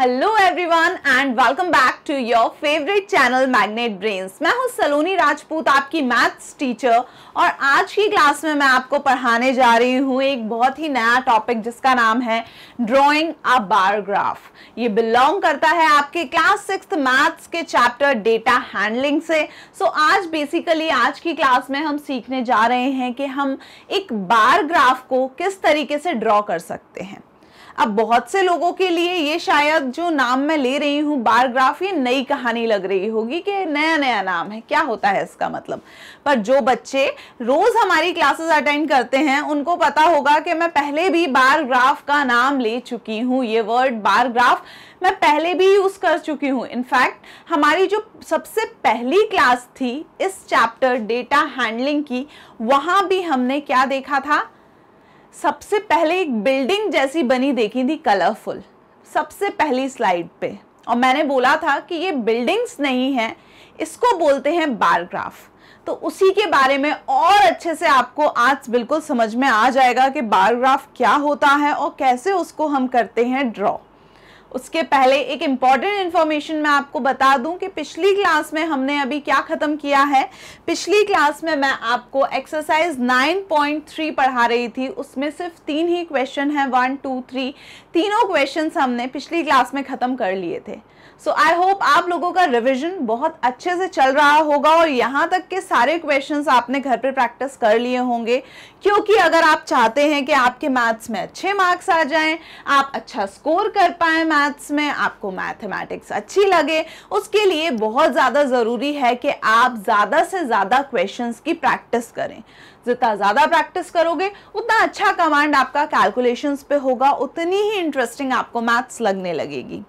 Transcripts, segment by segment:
Hello everyone and welcome back to your favourite channel Magnet Brains मैं हूं सलोनी राजपूत आपकी maths teacher और आज की क्लास में मैं आपको पढ़ाने जा रही हूं एक बहुत ही नया टॉपिक जिसका नाम है ड्राइंग अ बारग्राफ ये बिलोंग करता है आपके क्लास सिक्स मैथ्स के चैप्टर डेटा हैंडलिंग से सो so, आज बेसिकली आज की क्लास में हम सीखने जा रहे हैं कि हम एक बारग्राफ को किस तरीके से ड्रॉ कर सकते हैं अब बहुत से लोगों के लिए ये शायद जो नाम मैं ले रही हूँ बारग्राफ ये नई कहानी लग रही होगी कि नया नया नाम है क्या होता है इसका मतलब पर जो बच्चे रोज हमारी क्लासेस अटेंड करते हैं उनको पता होगा कि मैं पहले भी बारग्राफ का नाम ले चुकी हूँ ये वर्ड बारग्राफ मैं पहले भी यूज़ कर चुकी हूँ इनफैक्ट हमारी जो सबसे पहली क्लास थी इस चैप्टर डेटा हैंडलिंग की वहां भी हमने क्या देखा था सबसे पहले एक बिल्डिंग जैसी बनी देखी थी कलरफुल सबसे पहली स्लाइड पे और मैंने बोला था कि ये बिल्डिंग्स नहीं है इसको बोलते हैं बारग्राफ तो उसी के बारे में और अच्छे से आपको आज बिल्कुल समझ में आ जाएगा कि बारग्राफ क्या होता है और कैसे उसको हम करते हैं ड्रॉ उसके पहले एक इम्पॉर्टेंट इन्फॉर्मेशन मैं आपको बता दूं कि पिछली क्लास में हमने अभी क्या ख़त्म किया है पिछली क्लास में मैं आपको एक्सरसाइज 9.3 पढ़ा रही थी उसमें सिर्फ तीन ही क्वेश्चन हैं वन टू थ्री तीनों क्वेश्चन हमने पिछली क्लास में ख़त्म कर लिए थे सो आई होप आप लोगों का रिविजन बहुत अच्छे से चल रहा होगा और यहाँ तक के सारे क्वेश्चंस आपने घर पर प्रैक्टिस कर लिए होंगे क्योंकि अगर आप चाहते हैं कि आपके मैथ्स में अच्छे मार्क्स आ जाएं आप अच्छा स्कोर कर पाए मैथ्स में आपको मैथमेटिक्स अच्छी लगे उसके लिए बहुत ज़्यादा ज़रूरी है कि आप ज़्यादा से ज़्यादा क्वेश्चन की प्रैक्टिस करें जितना ज़्यादा प्रैक्टिस करोगे उतना अच्छा कमांड आपका कैलकुलेशंस पे होगा उतनी ही इंटरेस्टिंग आपको मैथ्स लगने लगेगी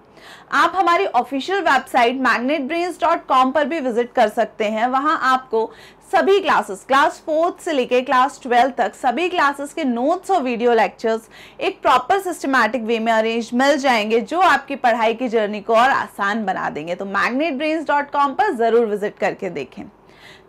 आप हमारी ऑफिशियल वेबसाइट मैग्नेट पर भी विजिट कर सकते हैं वहाँ आपको सभी क्लासेस क्लास फोर्थ से लेकर क्लास ट्वेल्थ तक सभी क्लासेस के नोट्स और वीडियो लेक्चर्स एक प्रॉपर सिस्टमैटिक वे में अरेंज मिल जाएंगे जो आपकी पढ़ाई की जर्नी को और आसान बना देंगे तो मैग्नेट पर ज़रूर विजिट करके देखें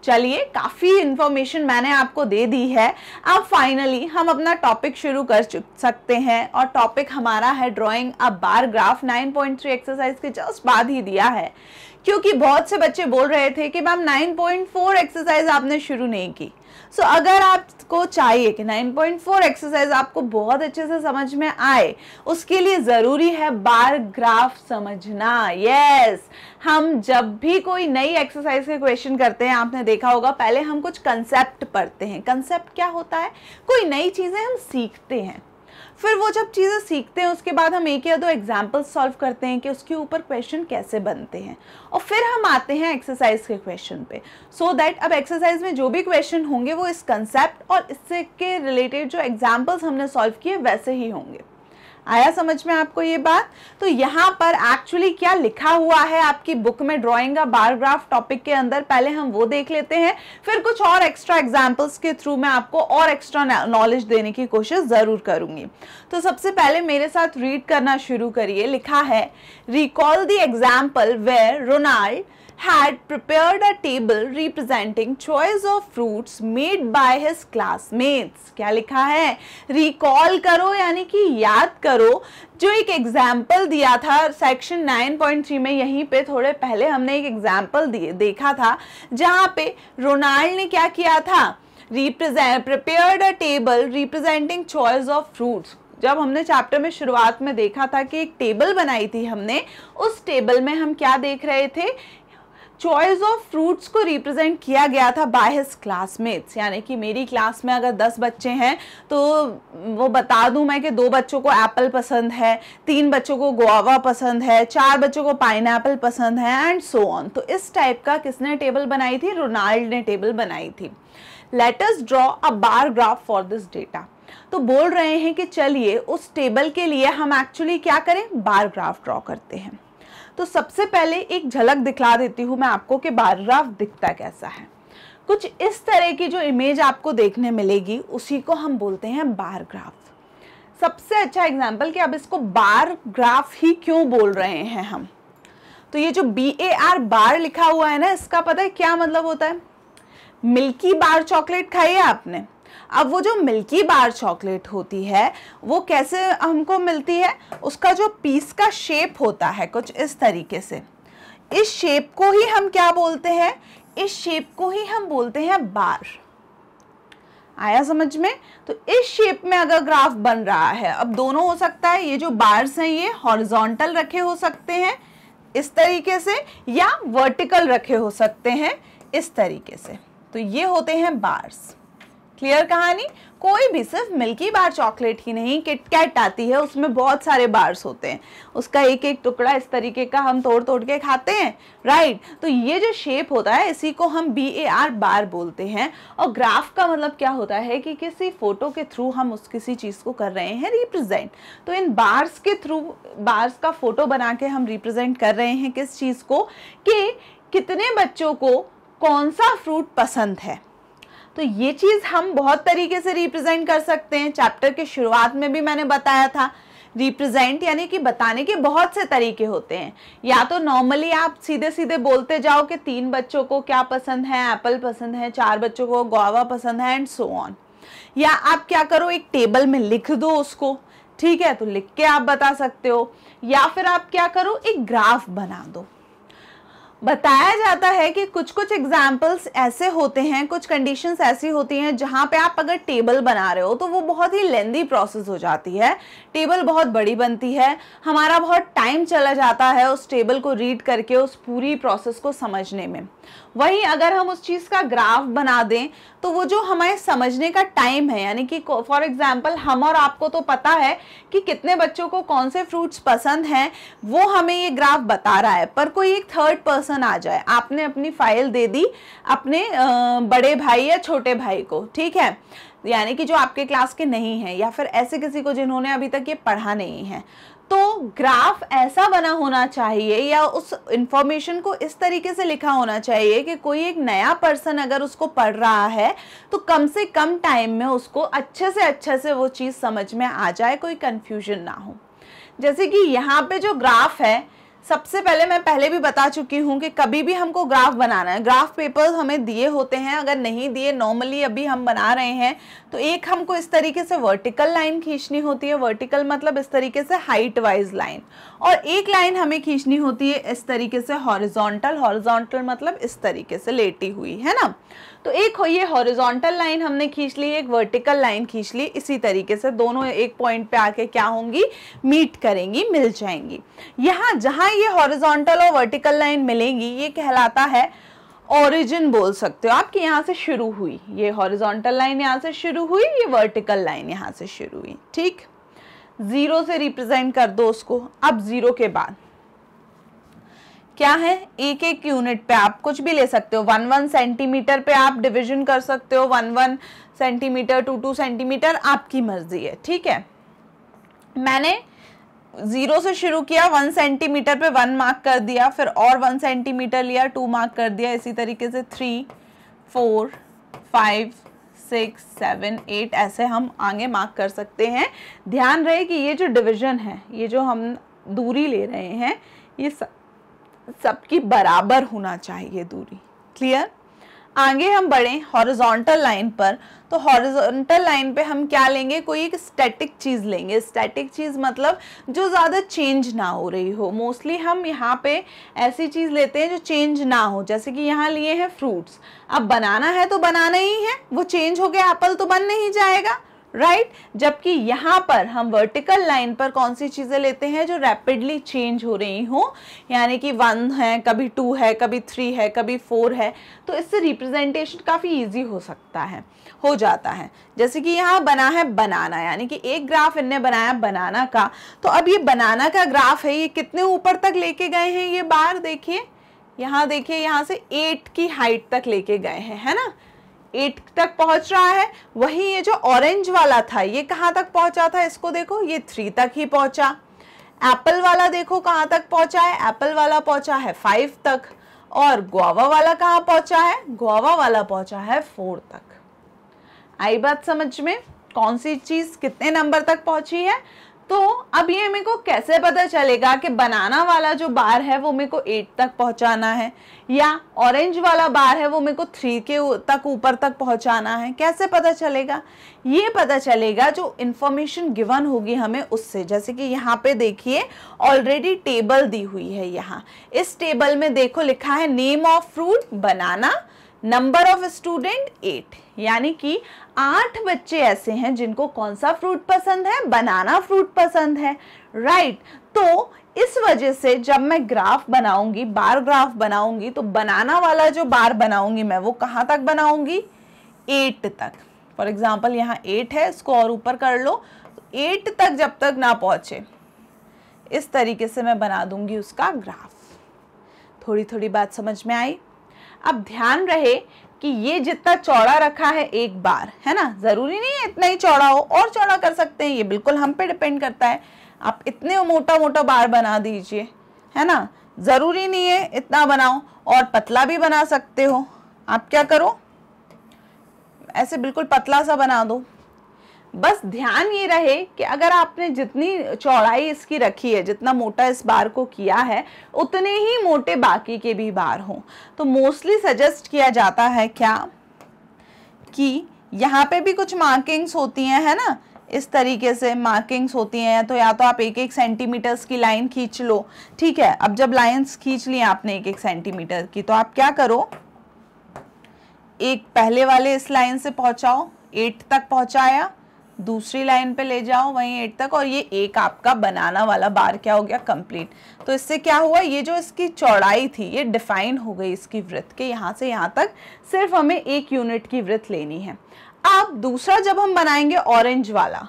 चलिए काफ़ी इन्फॉर्मेशन मैंने आपको दे दी है अब फाइनली हम अपना टॉपिक शुरू कर सकते हैं और टॉपिक हमारा है ड्राइंग अब बार ग्राफ 9.3 एक्सरसाइज के जस्ट बाद ही दिया है क्योंकि बहुत से बच्चे बोल रहे थे कि मैम 9.4 एक्सरसाइज आपने शुरू नहीं की सो so, अगर आपको चाहिए कि 9.4 एक्सरसाइज आपको बहुत अच्छे से समझ में आए उसके लिए ज़रूरी है बार ग्राफ समझना यस yes! हम जब भी कोई नई एक्सरसाइज के क्वेश्चन करते हैं आपने देखा होगा पहले हम कुछ कंसेप्ट पढ़ते हैं कंसेप्ट क्या होता है कोई नई चीज़ें हम सीखते हैं फिर वो जब चीज़ें सीखते हैं उसके बाद हम एक या दो एग्जाम्पल सॉल्व करते हैं कि उसके ऊपर क्वेश्चन कैसे बनते हैं और फिर हम आते हैं एक्सरसाइज के क्वेश्चन पे सो so दैट अब एक्सरसाइज में जो भी क्वेश्चन होंगे वो इस कंसेप्ट और इससे के रिलेटेड जो एग्जाम्पल्स हमने सॉल्व किए वैसे ही होंगे आया समझ में आपको ये बात तो यहाँ पर एक्चुअली क्या लिखा हुआ है आपकी बुक में ड्राइंग का बायोग्राफ टॉपिक के अंदर पहले हम वो देख लेते हैं फिर कुछ और एक्स्ट्रा एग्जाम्पल्स के थ्रू मैं आपको और एक्स्ट्रा नॉलेज देने की कोशिश ज़रूर करूंगी तो सबसे पहले मेरे साथ रीड करना शुरू करिए लिखा है recall the example where Ronald had prepared a table representing choice of fruits made by his classmates. क्या लिखा है Recall करो यानी कि याद करो जो एक एग्जाम्पल दिया था सेक्शन 9.3 में यहीं पे थोड़े पहले हमने एक एग्जाम्पल दिए देखा था जहाँ पे रोनाल्ड ने क्या किया था represent prepare a table representing choice of fruits जब हमने चैप्टर में शुरुआत में देखा था कि एक टेबल बनाई थी हमने उस टेबल में हम क्या देख रहे थे चॉइस ऑफ फ्रूट्स को रिप्रेजेंट किया गया था बाय हिज क्लासमेट्स यानी कि मेरी क्लास में अगर दस बच्चे हैं तो वो बता दूं मैं कि दो बच्चों को एप्पल पसंद है तीन बच्चों को गोवा पसंद है चार बच्चों को पाइन पसंद है एंड सो ऑन तो इस टाइप का किसने टेबल बनाई थी रोनाल्ड ने टेबल बनाई थी let's draw a bar graph for this data तो बोल रहे हैं कि चलिए उस टेबल के लिए हम एक्चुअली क्या करें बार ग्राफ ड्रॉ करते हैं तो सबसे पहले एक झलक दिखला देती हूँ मैं आपको कि बारग्राफ दिखता कैसा है कुछ इस तरह की जो इमेज आपको देखने मिलेगी उसी को हम बोलते हैं बारग्राफ सबसे अच्छा एग्जाम्पल कि अब इसको बार ग्राफ ही क्यों बोल रहे हैं हम तो ये जो बी ए आर बार लिखा हुआ है ना इसका पता है क्या मतलब होता है मिल्की बार चॉकलेट खाई है आपने अब वो जो मिल्की बार चॉकलेट होती है वो कैसे हमको मिलती है उसका जो पीस का शेप होता है कुछ इस तरीके से इस शेप को ही हम क्या बोलते हैं इस शेप को ही हम बोलते हैं बार आया समझ में तो इस शेप में अगर ग्राफ बन रहा है अब दोनों हो सकता है ये जो बार्स हैं ये हॉरिजॉन्टल रखे हो सकते हैं इस तरीके से या वर्टिकल रखे हो सकते हैं इस तरीके से तो ये होते हैं बार्स क्लियर कहानी कोई भी सिर्फ मिल्की बार चॉकलेट ही नहीं किटकैट आती है उसमें बहुत सारे बार्स होते हैं उसका एक एक टुकड़ा इस तरीके का हम तोड़ तोड़ के खाते हैं राइट तो ये जो शेप होता है इसी को हम बी ए आर बार बोलते हैं और ग्राफ का मतलब क्या होता है कि किसी फोटो के थ्रू हम उस किसी चीज़ को कर रहे हैं रिप्रेजेंट तो इन बार्स के थ्रू बार्स का फोटो बना के हम रिप्रेजेंट कर रहे हैं किस चीज़ को कि कितने बच्चों को कौन सा फ्रूट पसंद है तो ये चीज़ हम बहुत तरीके से रिप्रेजेंट कर सकते हैं चैप्टर के शुरुआत में भी मैंने बताया था रिप्रेजेंट यानी कि बताने के बहुत से तरीके होते हैं या तो नॉर्मली आप सीधे सीधे बोलते जाओ कि तीन बच्चों को क्या पसंद है एप्पल पसंद है चार बच्चों को गोवा पसंद है एंड सो ऑन या आप क्या करो एक टेबल में लिख दो उसको ठीक है तो लिख के आप बता सकते हो या फिर आप क्या करो एक ग्राफ बना दो बताया जाता है कि कुछ कुछ एग्जाम्पल्स ऐसे होते हैं कुछ कंडीशंस ऐसी होती हैं जहाँ पे आप अगर टेबल बना रहे हो तो वो बहुत ही लेंदी प्रोसेस हो जाती है टेबल बहुत बड़ी बनती है हमारा बहुत टाइम चला जाता है उस टेबल को रीड करके उस पूरी प्रोसेस को समझने में वहीं अगर हम उस चीज़ का ग्राफ बना दें तो वो जो हमारे समझने का टाइम है यानी कि फॉर एग्जाम्पल हम और आपको तो पता है कि कितने बच्चों को कौन से फ्रूट्स पसंद हैं वो हमें ये ग्राफ बता रहा है पर कोई एक थर्ड पर्सन आ जाए आपने अपनी फाइल दे दी अपने बड़े भाई या छोटे भाई को ठीक है यानी कि जो आपके क्लास के नहीं हैं या फिर ऐसे किसी को जिन्होंने अभी तक ये पढ़ा नहीं है तो ग्राफ ऐसा बना होना चाहिए या उस इंफॉर्मेशन को इस तरीके से लिखा होना चाहिए कि कोई एक नया पर्सन अगर उसको पढ़ रहा है तो कम से कम टाइम में उसको अच्छे से अच्छे से वो चीज़ समझ में आ जाए कोई कन्फ्यूजन ना हो जैसे कि यहाँ पे जो ग्राफ है सबसे पहले मैं पहले भी बता चुकी हूँ कि कभी भी हमको ग्राफ बनाना है ग्राफ पेपर्स हमें दिए होते हैं अगर नहीं दिए नॉर्मली अभी हम बना रहे हैं तो एक हमको इस तरीके से वर्टिकल लाइन खींचनी होती है वर्टिकल मतलब इस तरीके से हाइट वाइज लाइन और एक लाइन हमें खींचनी होती है इस तरीके से हॉरिजोंटल हॉरिजोंटल मतलब इस तरीके से लेटी हुई है ना तो एक ये हॉरिजॉन्टल लाइन हमने खींच ली एक वर्टिकल लाइन खींच ली इसी तरीके से दोनों एक पॉइंट पे आके क्या होंगी मीट करेंगी मिल जाएंगी यहाँ जहाँ ये हॉरिजॉन्टल और वर्टिकल लाइन मिलेंगी ये कहलाता है ओरिजिन बोल सकते हो आपकी यहाँ से शुरू हुई ये हॉरिजॉन्टल लाइन यहाँ से शुरू हुई ये वर्टिकल लाइन यहाँ से शुरू हुई ठीक ज़ीरो से रिप्रेजेंट कर दो उसको अब ज़ीरो के बाद क्या है एक एक यूनिट पे आप कुछ भी ले सकते हो वन वन सेंटीमीटर पे आप डिवीजन कर सकते हो one one centimetre two two centimetre आपकी मर्जी है ठीक है मैंने ज़ीरो से शुरू किया वन सेंटीमीटर पे वन मार्क कर दिया फिर और वन सेंटीमीटर लिया टू मार्क कर दिया इसी तरीके से three four five six seven eight ऐसे हम आगे मार्क कर सकते हैं ध्यान रहे कि ये जो डिवीज़न है ये जो हम दूरी ले रहे हैं ये स... सबकी बराबर होना चाहिए दूरी क्लियर आगे हम बढ़े हॉरिजॉन्टल लाइन पर तो हॉरिजॉन्टल लाइन पे हम क्या लेंगे कोई एक स्टैटिक चीज़ लेंगे स्टैटिक चीज़ मतलब जो ज़्यादा चेंज ना हो रही हो मोस्टली हम यहाँ पे ऐसी चीज़ लेते हैं जो चेंज ना हो जैसे कि यहाँ लिए हैं फ्रूट्स अब बनाना है तो बनाना ही है वो चेंज हो गया एप्पल तो बन नहीं जाएगा राइट right? जबकि यहाँ पर हम वर्टिकल लाइन पर कौन सी चीज़ें लेते हैं जो रैपिडली चेंज हो रही हों यानी कि वन है कभी टू है कभी थ्री है कभी फोर है तो इससे रिप्रेजेंटेशन काफ़ी इजी हो सकता है हो जाता है जैसे कि यहाँ बना है बनाना यानी कि एक ग्राफ इनने बनाया बनाना का तो अब ये बनाना का ग्राफ है ये कितने ऊपर तक लेके गए हैं ये बार देखिए यहाँ देखिए यहाँ से एट की हाइट तक लेके गए हैं है ना एट तक पहुंच रहा है वही ये जो ऑरेंज वाला था ये कहाँ तक पहुंचा था इसको देखो ये थ्री तक ही पहुंचा एप्पल वाला देखो कहाँ तक पहुंचा है एप्पल वाला पहुंचा है फाइव तक और गुआवा वाला कहाँ पहुंचा है गुआवा वाला पहुंचा है फोर तक आई बात समझ में कौन सी चीज़ कितने नंबर तक पहुंची है तो अब ये मेरे को कैसे पता चलेगा कि बनाना वाला जो बार है वो मेरे को एट तक पहुंचाना है या ऑरेंज वाला बार है वो मेरे को थ्री के तक ऊपर तक पहुंचाना है कैसे पता चलेगा ये पता चलेगा जो इन्फॉर्मेशन गिवन होगी हमें उससे जैसे कि यहाँ पे देखिए ऑलरेडी टेबल दी हुई है यहाँ इस टेबल में देखो लिखा है name of fruit banana number of student eight यानी कि आठ बच्चे ऐसे हैं जिनको कौन सा फ्रूट पसंद है बनाना फ्रूट पसंद है राइट right. तो इस वजह से जब मैं ग्राफ बनाऊंगी बार ग्राफ बनाऊंगी तो बनाना वाला जो बार बनाऊंगी मैं वो कहाँ तक बनाऊंगी एट तक फॉर एग्जाम्पल यहाँ एट है इसको और ऊपर कर लो एट तक जब तक ना पहुँचे इस तरीके से मैं बना दूंगी उसका ग्राफ थोड़ी थोड़ी बात समझ में आई अब ध्यान रहे कि ये जितना चौड़ा रखा है एक बार है ना ज़रूरी नहीं है इतना ही चौड़ा हो और चौड़ा कर सकते हैं ये बिल्कुल हम पे डिपेंड करता है आप इतने मोटा मोटा बार बना दीजिए है ना ज़रूरी नहीं है इतना बनाओ और पतला भी बना सकते हो आप क्या करो ऐसे बिल्कुल पतला सा बना दो बस ध्यान ये रहे कि अगर आपने जितनी चौड़ाई इसकी रखी है जितना मोटा इस बार को किया है उतने ही मोटे बाकी के भी बार हों तो मोस्टली सजेस्ट किया जाता है क्या कि यहाँ पे भी कुछ मार्किंग्स होती हैं है ना इस तरीके से मार्किंग्स होती हैं तो या तो आप एक एक सेंटीमीटर्स की लाइन खींच लो ठीक है अब जब लाइन्स खींच ली आपने एक एक सेंटीमीटर की तो आप क्या करो एक पहले वाले इस लाइन से पहुंचाओ एट तक पहुंचाया दूसरी लाइन पे ले जाओ वहीं एट तक और ये एक आपका बनाना वाला बार क्या हो गया कंप्लीट तो इससे क्या हुआ ये जो इसकी चौड़ाई थी ये डिफाइन हो गई इसकी वृत्त के यहाँ से यहाँ तक सिर्फ हमें एक यूनिट की वृत्त लेनी है अब दूसरा जब हम बनाएंगे ऑरेंज वाला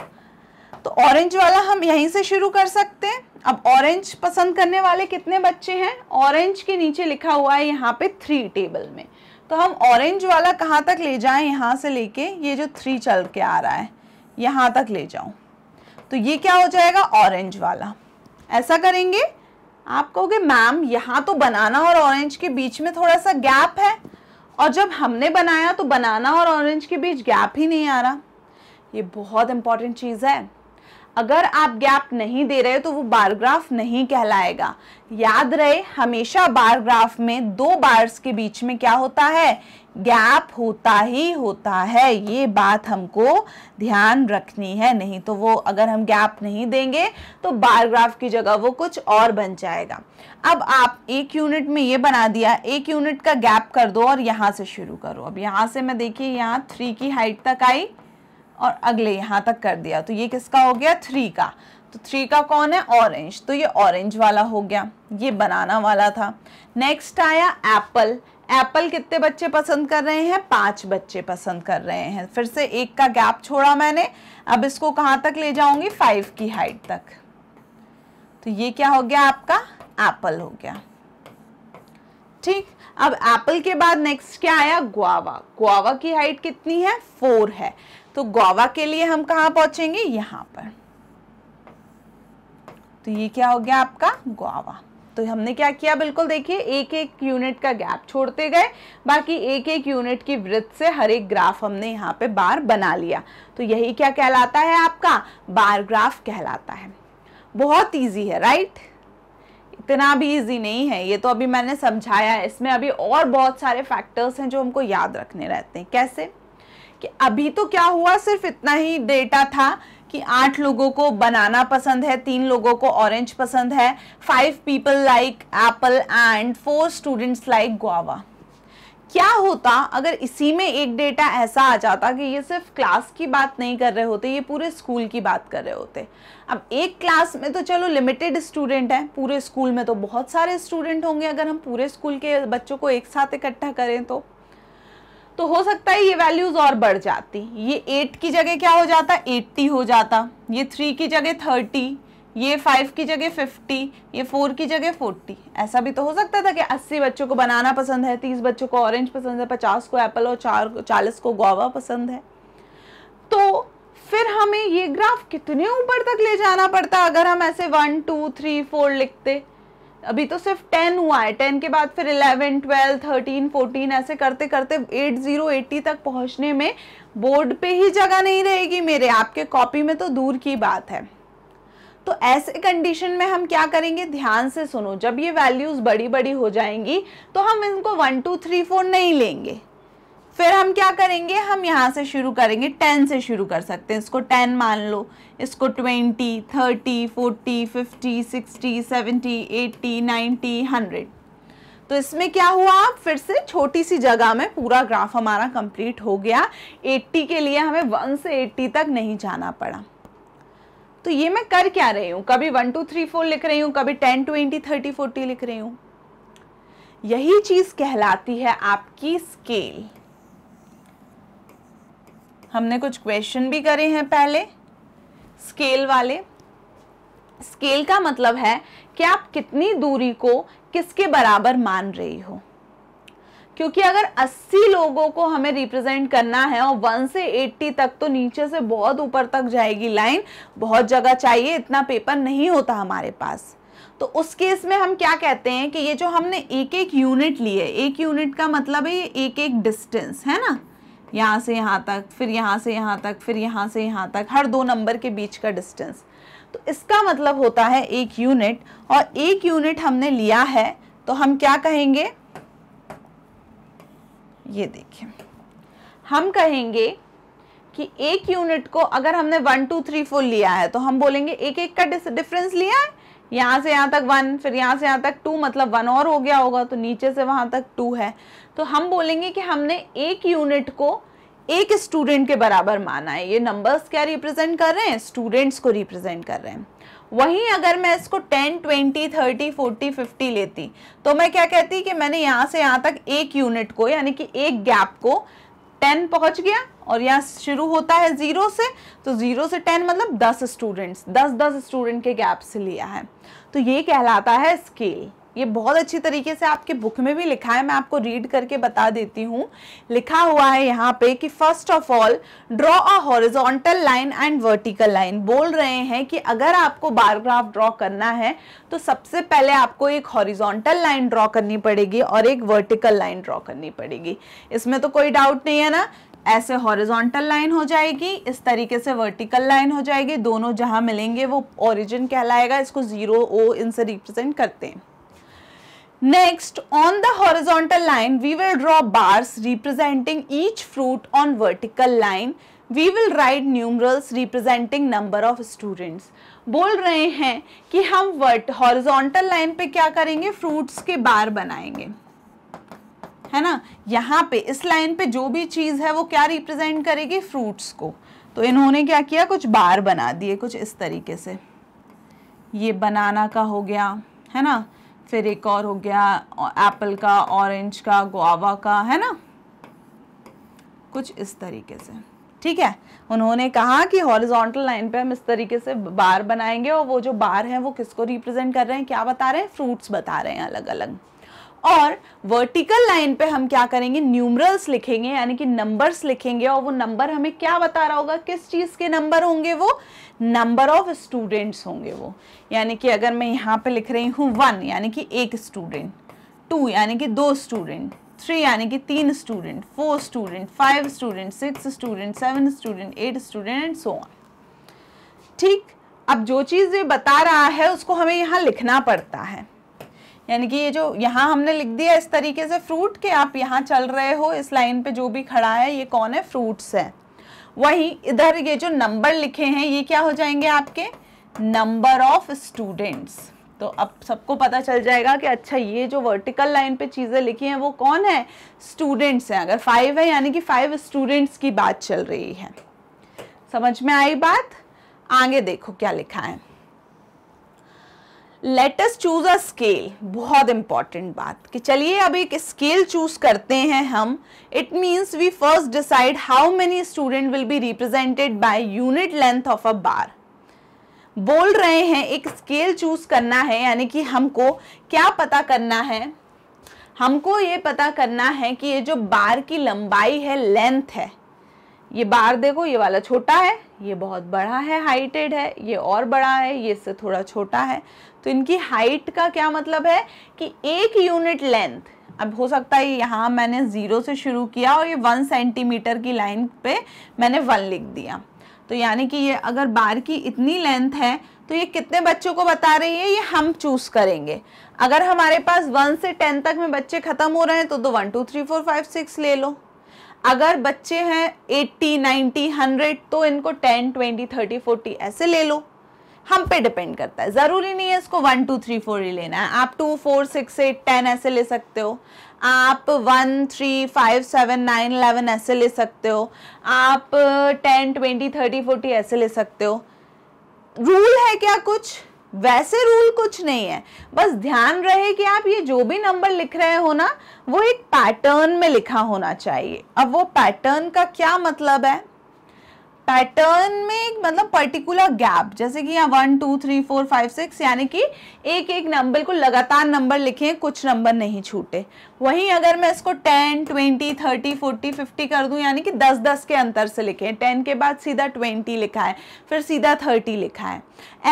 तो ऑरेंज वाला हम यहीं से शुरू कर सकते हैं अब ऑरेंज पसंद करने वाले कितने बच्चे हैं ऑरेंज के नीचे लिखा हुआ है यहाँ पे थ्री टेबल में तो हम ऑरेंज वाला कहाँ तक ले जाएं यहाँ से लेके ये जो थ्री चल के आ रहा है यहाँ तक ले जाऊँ तो ये क्या हो जाएगा ऑरेंज वाला ऐसा करेंगे आप कहोगे मैम यहाँ तो बनाना और ऑरेंज के बीच में थोड़ा सा गैप है और जब हमने बनाया तो बनाना और ऑरेंज के बीच गैप ही नहीं आ रहा ये बहुत इंपॉर्टेंट चीज़ है अगर आप गैप नहीं दे रहे तो वो बारग्राफ नहीं कहलाएगा याद रहे हमेशा बारग्राफ में दो बार्स के बीच में क्या होता है गैप होता ही होता है ये बात हमको ध्यान रखनी है नहीं तो वो अगर हम गैप नहीं देंगे तो बारग्राफ की जगह वो कुछ और बन जाएगा अब आप एक यूनिट में ये बना दिया एक यूनिट का गैप कर दो और यहाँ से शुरू करो अब यहाँ से मैं देखिए यहाँ थ्री की हाइट तक आई और अगले यहाँ तक कर दिया तो ये किसका हो गया थ्री का तो थ्री का कौन है ऑरेंज तो ये ऑरेंज वाला हो गया ये बनाना वाला था नेक्स्ट आया एप्पल एप्पल कितने बच्चे पसंद कर रहे हैं पांच बच्चे पसंद कर रहे हैं फिर से एक का गैप छोड़ा मैंने अब इसको कहाँ तक ले जाऊंगी फाइव की हाइट तक तो ये क्या हो गया आपका एप्पल हो गया ठीक अब एप्पल के बाद नेक्स्ट क्या आया ग्वावा ग्वावा की हाइट कितनी है फोर है तो ग्वावा के लिए हम कहा पहुंचेंगे यहां पर तो ये क्या हो गया आपका ग्वावा तो हमने क्या किया बिल्कुल देखिए एक एक यूनिट का गैप छोड़ते गए बाकी एक एक यूनिट की वृत्त से हर एक ग्राफ हमने यहाँ पे बार बना लिया तो यही क्या कहलाता है आपका बार ग्राफ कहलाता है बहुत ईजी है राइट इतना भी इजी नहीं है ये तो अभी मैंने समझाया है इसमें अभी और बहुत सारे फैक्टर्स हैं जो हमको याद रखने रहते हैं कैसे कि अभी तो क्या हुआ सिर्फ इतना ही डेटा था कि आठ लोगों को बनाना पसंद है तीन लोगों को ऑरेंज पसंद है five people like apple and four students like guava क्या होता अगर इसी में एक डेटा ऐसा आ जाता कि ये सिर्फ क्लास की बात नहीं कर रहे होते ये पूरे स्कूल की बात कर रहे होते अब एक क्लास में तो चलो लिमिटेड स्टूडेंट हैं पूरे स्कूल में तो बहुत सारे स्टूडेंट होंगे अगर हम पूरे स्कूल के बच्चों को एक साथ इकट्ठा करें तो तो हो सकता है ये वैल्यूज़ और बढ़ जाती ये एट की जगह क्या हो जाता एट्टी हो जाता ये थ्री की जगह थर्टी ये फाइव की जगह फिफ्टी ये फोर की जगह फोर्टी ऐसा भी तो हो सकता था कि अस्सी बच्चों को बनाना पसंद है तीस बच्चों को ऑरेंज पसंद है पचास को एप्पल और चार चालीस को गोवा पसंद है तो फिर हमें ये ग्राफ कितने ऊपर तक ले जाना पड़ता अगर हम ऐसे वन टू थ्री फोर लिखते अभी तो सिर्फ टेन हुआ है टेन के बाद फिर इलेवन ट्वेल्व थर्टीन फोर्टीन ऐसे करते करते एट जीरो एट्टी तक पहुंचने में बोर्ड पे ही जगह नहीं रहेगी मेरे आपके कॉपी में तो दूर की बात है तो ऐसे कंडीशन में हम क्या करेंगे ध्यान से सुनो जब ये वैल्यूज़ बड़ी बड़ी हो जाएंगी तो हम इनको वन टू थ्री फोर नहीं लेंगे फिर हम क्या करेंगे हम यहाँ से शुरू करेंगे टेन से शुरू कर सकते हैं इसको टेन मान लो इसको twenty thirty forty fifty sixty seventy eighty ninety hundred तो इसमें क्या हुआ आप फिर से छोटी सी जगह में पूरा ग्राफ हमारा कंप्लीट हो गया 80 के लिए हमें 1 से 80 तक नहीं जाना पड़ा तो ये मैं कर क्या रही हूँ कभी वन टू थ्री फोर लिख रही हूँ कभी टेन ट्वेंटी थर्टी फोर्टी लिख रही हूँ यही चीज कहलाती है आपकी स्केल हमने कुछ क्वेश्चन भी करे हैं पहले स्केल वाले स्केल का मतलब है कि आप कितनी दूरी को किसके बराबर मान रही हो क्योंकि अगर 80 लोगों को हमें रिप्रेजेंट करना है और 1 से 80 तक तो नीचे से बहुत ऊपर तक जाएगी लाइन बहुत जगह चाहिए इतना पेपर नहीं होता हमारे पास तो उस केस में हम क्या कहते हैं कि ये जो हमने एक एक यूनिट लिए एक यूनिट का मतलब है ये एक एक डिस्टेंस है ना यहाँ से यहाँ तक फिर यहाँ से यहाँ तक फिर यहाँ से यहाँ तक हर दो नंबर के बीच का डिस्टेंस तो इसका मतलब होता है एक यूनिट और एक यूनिट हमने लिया है तो हम क्या कहेंगे ये देखें हम कहेंगे कि एक यूनिट को अगर हमने वन टू थ्री फोर लिया है तो हम बोलेंगे एक एक का डिफरेंस लिया है यहां से यहां तक वन फिर यहां से यहां तक टू मतलब वन और हो गया होगा तो नीचे से वहां तक टू है तो हम बोलेंगे कि हमने एक यूनिट को एक स्टूडेंट के बराबर माना है ये नंबर्स क्या रिप्रेजेंट कर रहे हैं स्टूडेंट्स को रिप्रेजेंट कर रहे हैं वहीं अगर मैं इसको 10, 20, 30, 40, 50 लेती तो मैं क्या कहती कि मैंने यहाँ से यहाँ तक एक यूनिट को यानी कि एक गैप को 10 पहुँच गया और यहाँ शुरू होता है ज़ीरो से तो ज़ीरो से 10 मतलब 10 स्टूडेंट्स 10 10 स्टूडेंट के गैप से लिया है तो ये कहलाता है स्केल ये बहुत अच्छी तरीके से आपके बुक में भी लिखा है मैं आपको रीड करके बता देती हूँ लिखा हुआ है यहाँ पे कि first of all draw a horizontal line and vertical line बोल रहे हैं कि अगर आपको बारग्राफ ड्रॉ करना है तो सबसे पहले आपको एक हॉरिजॉन्टल लाइन ड्रॉ करनी पड़ेगी और एक वर्टिकल लाइन ड्रॉ करनी पड़ेगी इसमें तो कोई डाउट नहीं है ना ऐसे हॉरिजॉन्टल लाइन हो जाएगी इस तरीके से वर्टिकल लाइन हो जाएगी दोनों जहाँ मिलेंगे वो ओरिजिन कहलाएगा इसको जीरो ओ इनसे रिप्रेजेंट करते हैं Next, on the horizontal line, we will draw bars representing each fruit on vertical line. We will write numerals representing number of students. बोल रहे हैं कि हम वर्ट हॉरिजॉन्टल लाइन पे क्या करेंगे फ्रूट्स के बार बनाएंगे है ना यहाँ पे इस लाइन पे जो भी चीज़ है वो क्या रिप्रेजेंट करेगी फ्रूट्स को तो इन्होंने क्या किया कुछ बार बना दिए कुछ इस तरीके से ये बनाना का हो गया है ना फिर एक और हो गया एप्पल का ऑरेंज का गुआवा का है ना कुछ इस तरीके से ठीक है उन्होंने कहा कि हॉरिजॉन्टल लाइन पे हम इस तरीके से बार बनाएंगे और वो जो बार है वो किसको रिप्रेजेंट कर रहे हैं क्या बता रहे हैं फ्रूट्स बता रहे हैं अलग अलग और वर्टिकल लाइन पे हम क्या करेंगे न्यूमरल्स लिखेंगे यानी कि नंबर्स लिखेंगे और वो नंबर हमें क्या बता रहा होगा किस चीज़ के नंबर होंगे वो नंबर ऑफ स्टूडेंट्स होंगे वो यानी कि अगर मैं यहाँ पे लिख रही हूँ वन यानी कि एक स्टूडेंट टू यानी कि दो स्टूडेंट थ्री यानी कि तीन student four student five student six student seven student eight student and so on ठीक अब जो चीज़ ये बता रहा है उसको हमें यहाँ लिखना पड़ता है यानी कि ये जो यहाँ हमने लिख दिया इस तरीके से फ्रूट के आप यहाँ चल रहे हो इस लाइन पे जो भी खड़ा है ये कौन है फ्रूट्स है वहीं इधर ये जो नंबर लिखे हैं ये क्या हो जाएंगे आपके नंबर ऑफ स्टूडेंट्स तो अब सबको पता चल जाएगा कि अच्छा ये जो वर्टिकल लाइन पे चीज़ें लिखी हैं वो कौन है स्टूडेंट्स हैं अगर फाइव है यानी कि फाइव स्टूडेंट्स की बात चल रही है समझ में आई बात आगे देखो क्या लिखा है अस चूज अ स्केल बहुत इंपॉर्टेंट बात कि चलिए अब एक स्केल चूज करते हैं हम it means we first decide how many student will be represented by unit length of a bar बोल रहे हैं एक स्केल चूज करना है यानी कि हमको क्या पता करना है हमको ये पता करना है कि ये जो बार की लंबाई है लेंथ है ये बार देखो ये वाला छोटा है ये बहुत बड़ा है हाइटेड है ये और बड़ा है ये इससे थोड़ा छोटा है तो इनकी हाइट का क्या मतलब है कि एक यूनिट लेंथ अब हो सकता है यहाँ मैंने ज़ीरो से शुरू किया और ये वन सेंटीमीटर की लाइन पे मैंने वन लिख दिया तो यानी कि ये अगर बार की इतनी लेंथ है तो ये कितने बच्चों को बता रही है ये हम चूज़ करेंगे अगर हमारे पास वन से टेन तक में बच्चे ख़त्म हो रहे हैं तो दो one two three four five six ले लो अगर बच्चे हैं एट्टी नाइन्टी हंड्रेड तो इनको टेन ट्वेंटी थर्टी फोर्टी ऐसे ले लो हम पे डिपेंड करता है ज़रूरी नहीं है इसको वन टू थ्री फोर ही लेना है आप two four six eight ten ऐसे ले सकते हो आप one three five seven nine eleven ऐसे ले सकते हो आप टेन ट्वेंटी थर्टी फोर्टी ऐसे ले सकते हो रूल है क्या कुछ वैसे रूल कुछ नहीं है बस ध्यान रहे कि आप ये जो भी नंबर लिख रहे हो ना वो एक पैटर्न में लिखा होना चाहिए अब वो पैटर्न का क्या मतलब है पैटर्न में एक मतलब पर्टिकुलर गैप जैसे कि यहाँ one two three four five six यानी कि एक एक नंबर को लगातार नंबर लिखे कुछ नंबर नहीं छूटे वहीं अगर मैं इसको ten twenty thirty forty fifty कर दूँ यानी कि दस दस के अंतर से लिखे टेन के बाद सीधा ट्वेंटी लिखा है फिर सीधा थर्टी लिखा है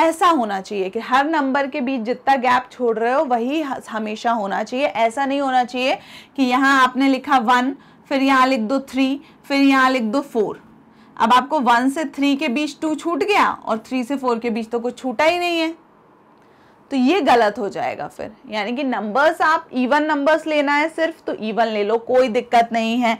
ऐसा होना चाहिए कि हर नंबर के बीच जितना गैप छोड़ रहे हो वही हमेशा होना चाहिए ऐसा नहीं होना चाहिए कि यहाँ आपने लिखा वन फिर यहाँ लिख दो थ्री फिर यहाँ लिख दो फोर अब आपको वन से थ्री के बीच टू छूट गया और थ्री से फोर के बीच तो कुछ छूटा ही नहीं है तो ये गलत हो जाएगा फिर यानी कि नंबर्स आप इवन नंबर्स लेना है सिर्फ तो इवन ले लो कोई दिक्कत नहीं है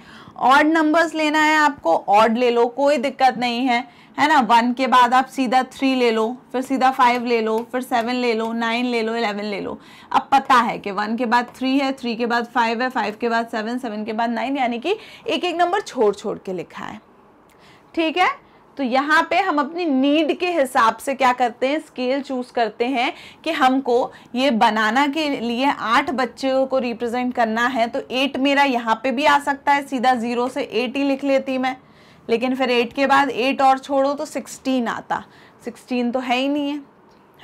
ऑड नंबर्स लेना है आपको ऑड ले लो कोई दिक्कत नहीं है है ना वन के बाद आप सीधा थ्री ले लो फिर सीधा फाइव ले लो फिर सेवन ले लो नाइन ले लो इलेवन ले लो अब पता है कि वन के बाद थ्री है थ्री के बाद फाइव है फाइव के बाद सेवन सेवन के बाद नाइन यानी कि एक एक नंबर छोड़ छोड़ के लिखा है ठीक है तो यहाँ पे हम अपनी नीड के हिसाब से क्या करते हैं स्केल चूज करते हैं कि हमको ये बनाना के लिए आठ बच्चों को रिप्रेजेंट करना है तो एट मेरा यहाँ पे भी आ सकता है सीधा ज़ीरो से एट ही लिख लेती मैं लेकिन फिर एट के बाद एट और छोड़ो तो सिक्सटीन आता सिक्सटीन तो है ही नहीं है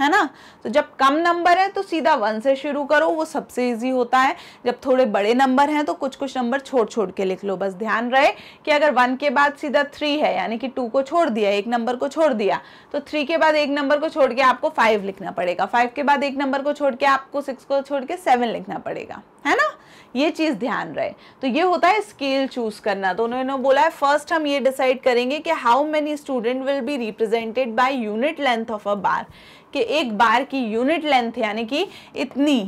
है ना तो जब कम नंबर है तो सीधा वन से शुरू करो वो सबसे इजी होता है जब थोड़े बड़े नंबर हैं तो कुछ कुछ नंबर छोड़ छोड़ के लिख लो बस ध्यान रहे कि अगर वन के बाद सीधा थ्री है यानी कि टू को छोड़ दिया एक नंबर को छोड़ दिया तो थ्री के बाद एक नंबर को छोड़ के आपको फाइव लिखना पड़ेगा फाइव के बाद एक नंबर को छोड़ के आपको सिक्स को छोड़ के सेवन लिखना पड़ेगा है ना ये चीज़ ध्यान रहे तो ये होता है स्केल चूज करना तो उन्होंने बोला है फर्स्ट हम ये डिसाइड करेंगे कि how many student will be represented by unit length of a bar कि एक बार की यूनिट लेंथ यानी कि इतनी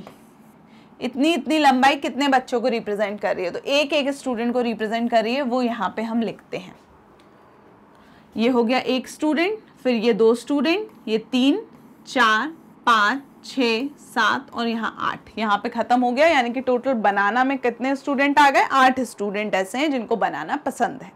इतनी इतनी लंबाई कितने बच्चों को रिप्रेजेंट कर रही है तो एक एक स्टूडेंट को रिप्रेजेंट कर रही है वो यहाँ पे हम लिखते हैं ये हो गया एक स्टूडेंट फिर ये दो स्टूडेंट ये तीन चार पाँच छः सात और यहाँ आठ यहाँ पे ख़त्म हो गया यानी कि टोटल बनाना में कितने स्टूडेंट आ गए आठ स्टूडेंट ऐसे हैं जिनको बनाना पसंद है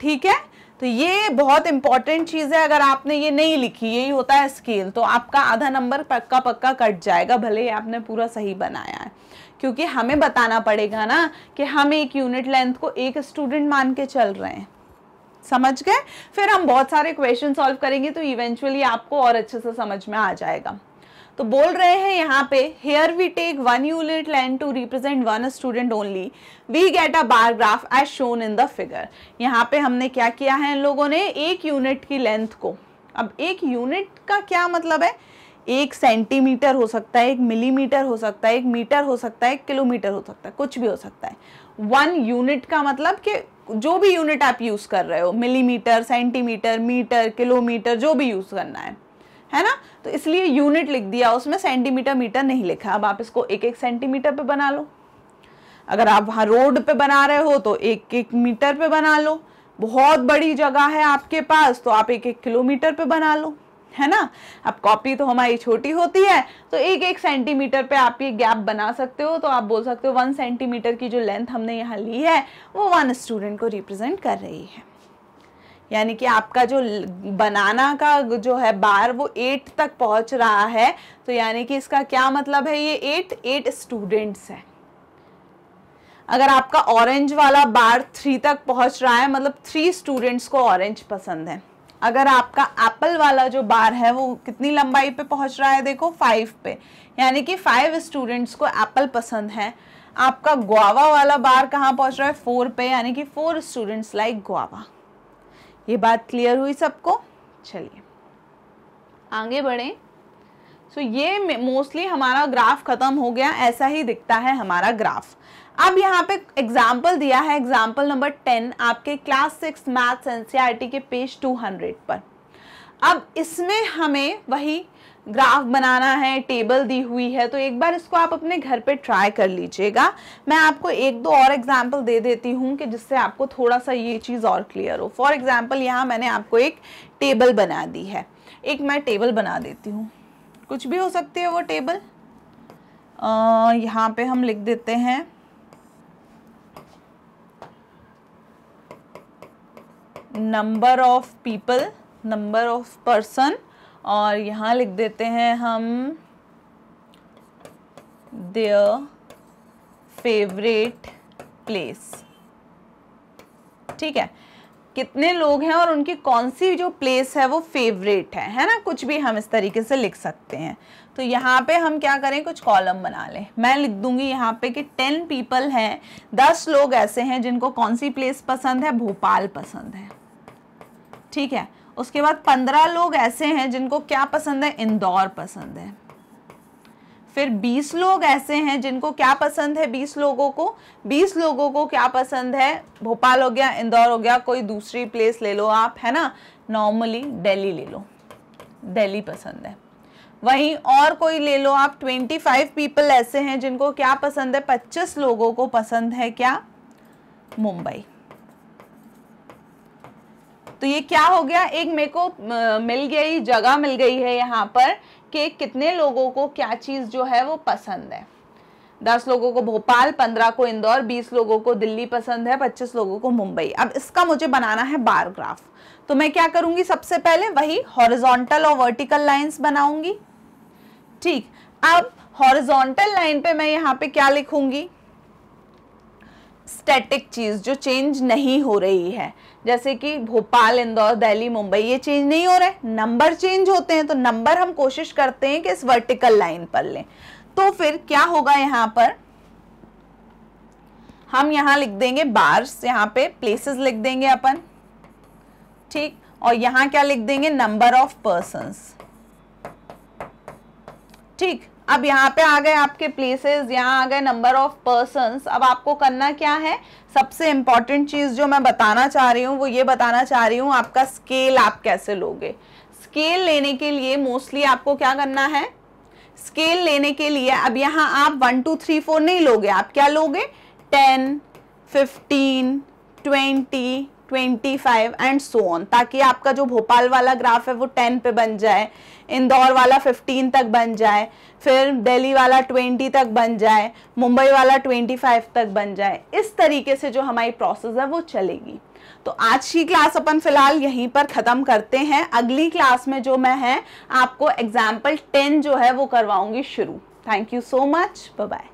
ठीक है तो ये बहुत इंपॉर्टेंट चीज़ है अगर आपने ये नहीं लिखी यही होता है स्केल तो आपका आधा नंबर पक्का पक्का कट जाएगा भले ही आपने पूरा सही बनाया है क्योंकि हमें बताना पड़ेगा ना कि हम एक यूनिट लेंथ को एक स्टूडेंट मान के चल रहे हैं समझ गए फिर हम बहुत सारे क्वेश्चन सॉल्व करेंगे तो इवेंचुअली आपको और अच्छे से समझ में आ जाएगा तो बोल रहे हैं यहाँ पे here we take one unit length to represent one student only we get a bar graph as shown in the figure यहाँ पे हमने क्या किया है इन लोगों ने एक यूनिट की लेंथ को अब एक यूनिट का क्या मतलब है एक सेंटीमीटर हो सकता है एक मिलीमीटर हो सकता है एक मीटर हो सकता है एक किलोमीटर हो सकता है कुछ भी हो सकता है वन यूनिट का मतलब कि जो भी यूनिट आप यूज़ कर रहे हो मिलीमीटर सेंटीमीटर मीटर किलोमीटर जो भी यूज़ करना है है ना तो इसलिए यूनिट लिख दिया उसमें सेंटीमीटर मीटर नहीं लिखा अब आप इसको एक एक सेंटीमीटर पे बना लो अगर आप वहां रोड पे बना रहे हो तो एक एक मीटर पे बना लो बहुत बड़ी जगह है आपके पास तो आप एक एक किलोमीटर पे बना लो है ना अब कॉपी तो हमारी छोटी होती है तो एक एक सेंटीमीटर पे आप ये गैप बना सकते हो तो आप बोल सकते हो वन सेंटीमीटर की जो लेंथ हमने यहाँ ली है वो वन स्टूडेंट को रिप्रेजेंट कर रही है यानी कि आपका जो बनाना का जो है बार वो एट तक पहुंच रहा है तो यानी कि इसका क्या मतलब है ये एट एट स्टूडेंट्स है अगर आपका ऑरेंज वाला बार थ्री तक पहुंच रहा है मतलब थ्री स्टूडेंट्स को ऑरेंज पसंद है अगर आपका एप्पल वाला जो बार है वो कितनी लंबाई पे पहुंच रहा है देखो फाइव पे यानी कि फाइव स्टूडेंट्स को एप्पल पसंद है आपका गुआवा वाला बार कहाँ पहुंच रहा है फोर पे यानी कि फोर स्टूडेंट्स लाइक गुआवा ये बात क्लियर हुई सबको चलिए आगे बढ़ें सो so, ये मोस्टली हमारा ग्राफ खत्म हो गया ऐसा ही दिखता है हमारा ग्राफ अब यहाँ पे एग्जाम्पल दिया है एग्जाम्पल नंबर टेन आपके क्लास सिक्स मैथ्स एनसीईआरटी के पेज टू हंड्रेड पर अब इसमें हमें वही ग्राफ बनाना है टेबल दी हुई है तो एक बार इसको आप अपने घर पे ट्राई कर लीजिएगा मैं आपको एक दो और एग्जाम्पल दे देती हूँ कि जिससे आपको थोड़ा सा ये चीज़ और क्लियर हो फॉर एग्जाम्पल यहाँ मैंने आपको एक टेबल बना दी है एक मैं टेबल बना देती हूँ कुछ भी हो सकती है वो टेबल यहाँ पे हम लिख देते हैं number of people number of person और यहाँ लिख देते हैं हम देअ फेवरेट प्लेस ठीक है कितने लोग हैं और उनकी कौन सी जो प्लेस है वो फेवरेट है है ना कुछ भी हम इस तरीके से लिख सकते हैं तो यहाँ पे हम क्या करें कुछ कॉलम बना लें मैं लिख दूंगी यहाँ पे कि टेन पीपल हैं दस लोग ऐसे हैं जिनको कौन सी प्लेस पसंद है भोपाल पसंद है ठीक है उसके बाद पंद्रह लोग ऐसे हैं जिनको क्या पसंद है इंदौर पसंद है फिर बीस लोग ऐसे हैं जिनको क्या पसंद है बीस लोगों को बीस लोगों को क्या पसंद है भोपाल हो गया इंदौर हो गया कोई दूसरी प्लेस ले लो आप है ना नॉर्मली दिल्ली ले लो दिल्ली पसंद है वहीं और कोई ले लो आप 25 पीपल ऐसे हैं जिनको क्या पसंद है 25 लोगों को पसंद है क्या मुंबई तो ये क्या हो गया एक मेरे को मिल गई जगह मिल गई है यहाँ पर कि कितने लोगों को क्या चीज़ जो है वो पसंद है दस लोगों को भोपाल पंद्रह को इंदौर बीस लोगों को दिल्ली पसंद है पच्चीस लोगों को मुंबई अब इसका मुझे बनाना है बार ग्राफ तो मैं क्या करूंगी सबसे पहले वही हॉरिजॉन्टल और वर्टिकल लाइंस बनाऊंगी ठीक अब हॉरिजॉन्टल लाइन पे मैं यहाँ पे क्या लिखूंगी स्टैटिक चीज़ जो चेंज नहीं हो रही है जैसे कि भोपाल इंदौर दिल्ली मुंबई ये चेंज नहीं हो रहे नंबर चेंज होते हैं तो नंबर हम कोशिश करते हैं कि इस वर्टिकल लाइन पर लें तो फिर क्या होगा यहाँ पर हम यहाँ लिख देंगे बार्स यहाँ पे प्लेसेस लिख देंगे अपन ठीक और यहाँ क्या लिख देंगे नंबर ऑफ पर्सन ठीक अब यहाँ पे आ गए आपके प्लेसेस यहाँ आ गए नंबर ऑफ पर्सन अब आपको करना क्या है सबसे इंपॉर्टेंट चीज़ जो मैं बताना चाह रही हूँ वो ये बताना चाह रही हूँ आपका स्केल आप कैसे लोगे स्केल लेने के लिए मोस्टली आपको क्या करना है स्केल लेने के लिए अब यहाँ आप वन टू थ्री फोर नहीं लोगे आप क्या लोगे ten fifteen twenty twenty five and so on ताकि आपका जो भोपाल वाला ग्राफ है वो टेन पे बन जाए इंदौर वाला फिफ्टीन तक बन जाए फिर दिल्ली वाला ट्वेंटी तक बन जाए मुंबई वाला ट्वेंटी फाइव तक बन जाए इस तरीके से जो हमारी प्रोसेस है वो चलेगी तो आज की क्लास अपन फिलहाल यहीं पर ख़त्म करते हैं अगली क्लास में जो मैं है आपको एग्जाम्पल टेन जो है वो करवाऊंगी शुरू thank you so much bye